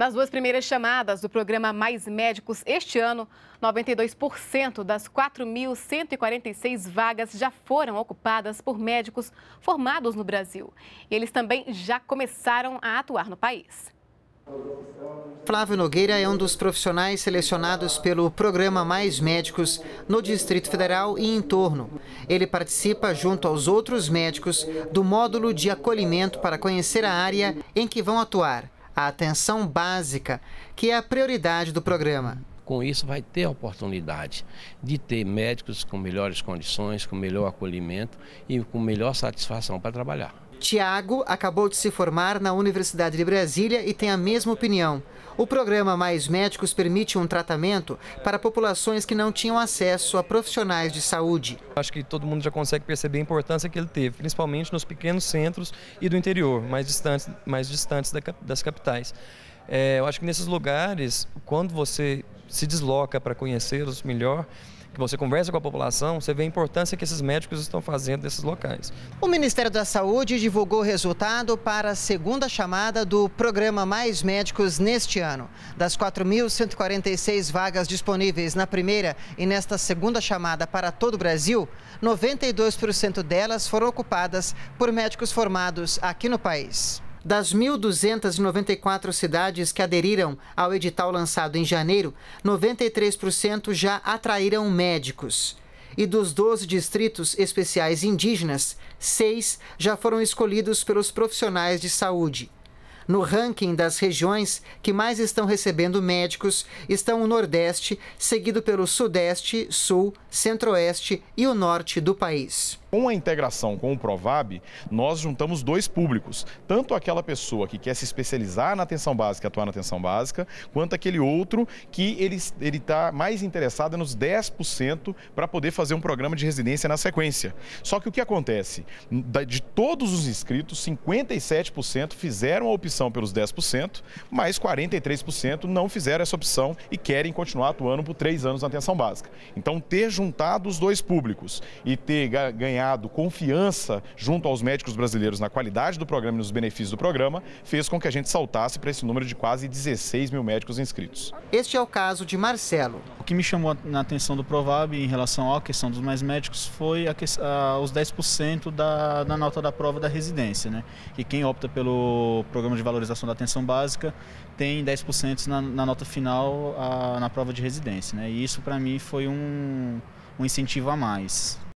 Nas duas primeiras chamadas do programa Mais Médicos este ano, 92% das 4.146 vagas já foram ocupadas por médicos formados no Brasil. E eles também já começaram a atuar no país. Flávio Nogueira é um dos profissionais selecionados pelo programa Mais Médicos no Distrito Federal e em torno. Ele participa, junto aos outros médicos, do módulo de acolhimento para conhecer a área em que vão atuar a atenção básica, que é a prioridade do programa. Com isso, vai ter a oportunidade de ter médicos com melhores condições, com melhor acolhimento e com melhor satisfação para trabalhar. Tiago acabou de se formar na Universidade de Brasília e tem a mesma opinião. O programa Mais Médicos permite um tratamento para populações que não tinham acesso a profissionais de saúde. Acho que todo mundo já consegue perceber a importância que ele teve, principalmente nos pequenos centros e do interior, mais distantes, mais distantes das capitais. É, eu acho que nesses lugares, quando você se desloca para conhecê-los melhor, que você conversa com a população, você vê a importância que esses médicos estão fazendo nesses locais. O Ministério da Saúde divulgou o resultado para a segunda chamada do programa Mais Médicos neste ano. Das 4.146 vagas disponíveis na primeira e nesta segunda chamada para todo o Brasil, 92% delas foram ocupadas por médicos formados aqui no país. Das 1.294 cidades que aderiram ao edital lançado em janeiro, 93% já atraíram médicos. E dos 12 distritos especiais indígenas, seis já foram escolhidos pelos profissionais de saúde. No ranking das regiões que mais estão recebendo médicos estão o Nordeste, seguido pelo Sudeste, Sul, Centro-Oeste e o Norte do país. Com a integração com o Provab, nós juntamos dois públicos, tanto aquela pessoa que quer se especializar na atenção básica, atuar na atenção básica, quanto aquele outro que ele está mais interessado é nos 10% para poder fazer um programa de residência na sequência. Só que o que acontece? De todos os inscritos, 57% fizeram a opção pelos 10%, mas 43% não fizeram essa opção e querem continuar atuando por três anos na atenção básica. Então, ter juntado os dois públicos e ter ganhado ganhado confiança junto aos médicos brasileiros na qualidade do programa e nos benefícios do programa, fez com que a gente saltasse para esse número de quase 16 mil médicos inscritos. Este é o caso de Marcelo. O que me chamou na atenção do Provab em relação à questão dos mais médicos foi a, os 10% da, da nota da prova da residência. Né? E quem opta pelo programa de valorização da atenção básica tem 10% na, na, nota final a, na prova de residência. Né? E isso, para mim, foi um, um incentivo a mais.